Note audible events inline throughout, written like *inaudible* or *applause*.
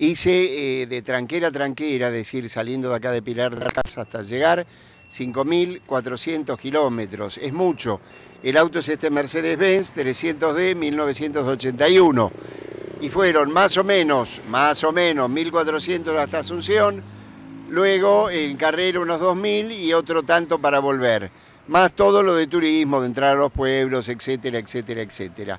Hice eh, de tranquera a tranquera, es decir, saliendo de acá de Pilar de Casa hasta llegar, 5.400 kilómetros. Es mucho. El auto es este Mercedes-Benz 300D 1981. Y fueron más o menos, más o menos, 1.400 hasta Asunción, luego en carrera unos 2.000 y otro tanto para volver. Más todo lo de turismo, de entrar a los pueblos, etcétera, etcétera, etcétera.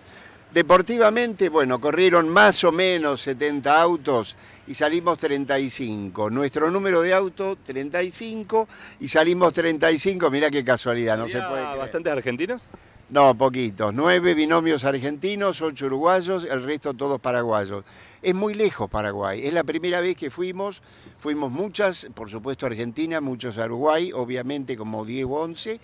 Deportivamente, bueno, corrieron más o menos 70 autos y salimos 35. Nuestro número de auto, 35, y salimos 35. Mirá qué casualidad, no se puede. ¿Bastantes argentinos? No, poquitos. Nueve binomios argentinos, ocho uruguayos, el resto todos paraguayos. Es muy lejos Paraguay. Es la primera vez que fuimos. Fuimos muchas, por supuesto Argentina, muchos a Uruguay, obviamente como 10 o 11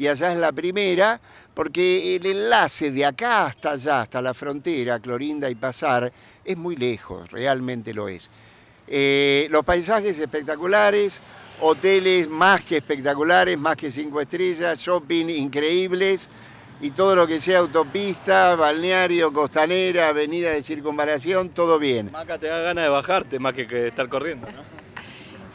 y allá es la primera, porque el enlace de acá hasta allá, hasta la frontera, Clorinda y Pasar, es muy lejos, realmente lo es. Eh, los paisajes espectaculares, hoteles más que espectaculares, más que cinco estrellas, shopping increíbles y todo lo que sea autopista, balneario, costanera, avenida de circunvalación, todo bien. Maca te da ganas de bajarte más que, de estar corriendo, ¿no?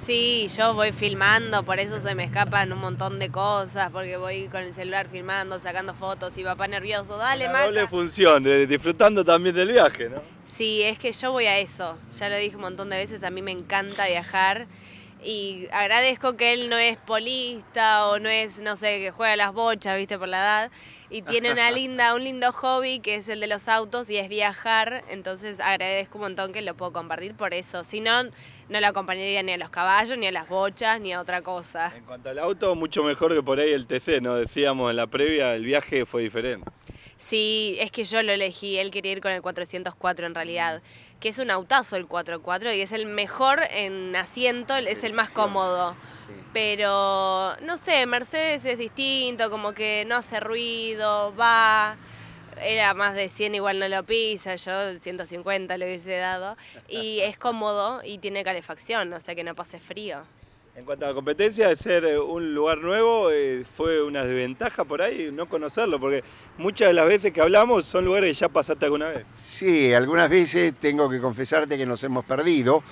Sí, yo voy filmando, por eso se me escapan un montón de cosas, porque voy con el celular filmando, sacando fotos y papá nervioso, dale, más. No le funciona! disfrutando también del viaje, ¿no? Sí, es que yo voy a eso, ya lo dije un montón de veces, a mí me encanta viajar y agradezco que él no es polista o no es, no sé, que juega las bochas, viste, por la edad. Y tiene una *laughs* linda, un lindo hobby que es el de los autos y es viajar. Entonces agradezco un montón que lo puedo compartir por eso. Si no, no lo acompañaría ni a los caballos, ni a las bochas, ni a otra cosa. En cuanto al auto, mucho mejor que por ahí el TC, ¿no? Decíamos en la previa, el viaje fue diferente. Sí, es que yo lo elegí, él quería ir con el 404 en realidad, que es un autazo el 44 y es el mejor en asiento, es el más cómodo. Pero, no sé, Mercedes es distinto, como que no hace ruido, va, era más de 100 igual no lo pisa, yo 150 le hubiese dado, y es cómodo y tiene calefacción, o sea que no pase frío. En cuanto a la competencia, de ser eh, un lugar nuevo eh, fue una desventaja por ahí no conocerlo, porque muchas de las veces que hablamos son lugares que ya pasaste alguna vez. Sí, algunas veces tengo que confesarte que nos hemos perdido,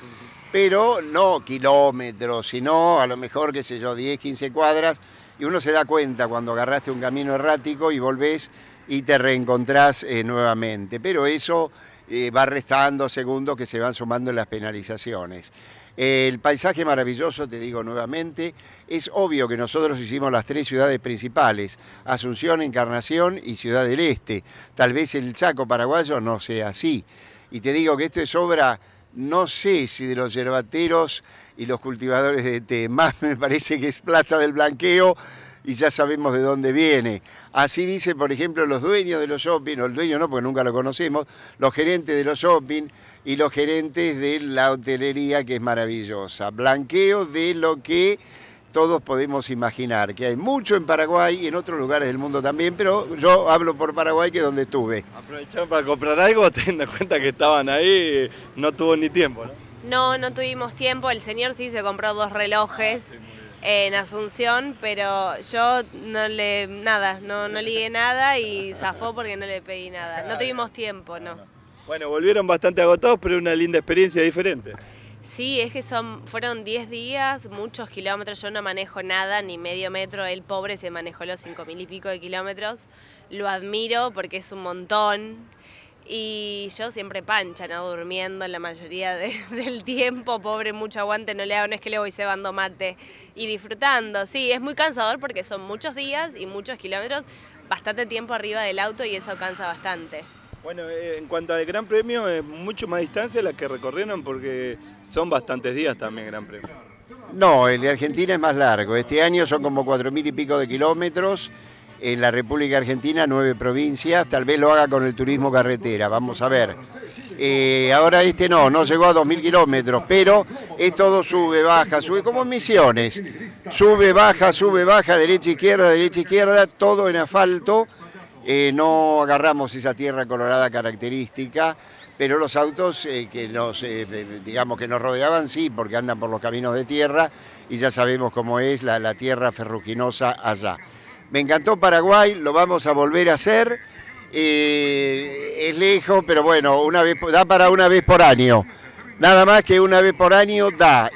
pero no kilómetros, sino a lo mejor, qué sé yo, 10, 15 cuadras, y uno se da cuenta cuando agarraste un camino errático y volvés y te reencontrás eh, nuevamente. Pero eso eh, va restando segundos que se van sumando las penalizaciones. El paisaje maravilloso, te digo nuevamente, es obvio que nosotros hicimos las tres ciudades principales, Asunción, Encarnación y Ciudad del Este. Tal vez el Chaco paraguayo no sea así. Y te digo que esto es obra, no sé si de los yerbateros y los cultivadores de té, *laughs* más me parece que es plata del blanqueo y ya sabemos de dónde viene. Así dicen, por ejemplo, los dueños de los shopping, o el dueño no, porque nunca lo conocemos, los gerentes de los shopping y los gerentes de la hotelería, que es maravillosa. Blanqueo de lo que todos podemos imaginar, que hay mucho en Paraguay y en otros lugares del mundo también, pero yo hablo por Paraguay que es donde estuve. Aprovecharon para comprar algo, *laughs* teniendo en cuenta que estaban ahí, no tuvo ni tiempo, ¿no? No, no tuvimos tiempo, el señor sí se compró dos relojes. Ah, en Asunción, pero yo no le, nada, no, no ligué nada y zafó porque no le pedí nada. No tuvimos tiempo, no. Bueno, volvieron bastante agotados, pero una linda experiencia diferente. Sí, es que son, fueron 10 días, muchos kilómetros, yo no manejo nada, ni medio metro, el pobre se manejó los cinco mil y pico de kilómetros, lo admiro porque es un montón. Y yo siempre pancha, ¿no? Durmiendo la mayoría *laughs* del tiempo, pobre, mucho aguante, no le hago, no es que le voy cebando mate. Y disfrutando, sí, es muy cansador porque son muchos días y muchos kilómetros, bastante tiempo arriba del auto y eso cansa bastante. Bueno, eh, en cuanto al Gran Premio, eh, mucho más distancia la que recorrieron porque son bastantes días también Gran Premio. No, el de Argentina es más largo. Este año son como cuatro mil y pico de kilómetros en la República Argentina, nueve provincias, tal vez lo haga con el turismo carretera, vamos a ver. Eh, ahora este no, no llegó a 2.000 kilómetros, pero es todo sube, baja, sube, como en misiones. Sube, baja, sube, baja, derecha, izquierda, derecha, izquierda, todo en asfalto. Eh, no agarramos esa tierra colorada característica, pero los autos eh, que nos, digamos, que nos rodeaban sí, porque andan por los caminos de tierra y ya sabemos cómo es la, la tierra ferruginosa allá. Me encantó Paraguay, lo vamos a volver a hacer. Eh, es lejos, pero bueno, una vez, da para una vez por año. Nada más que una vez por año da.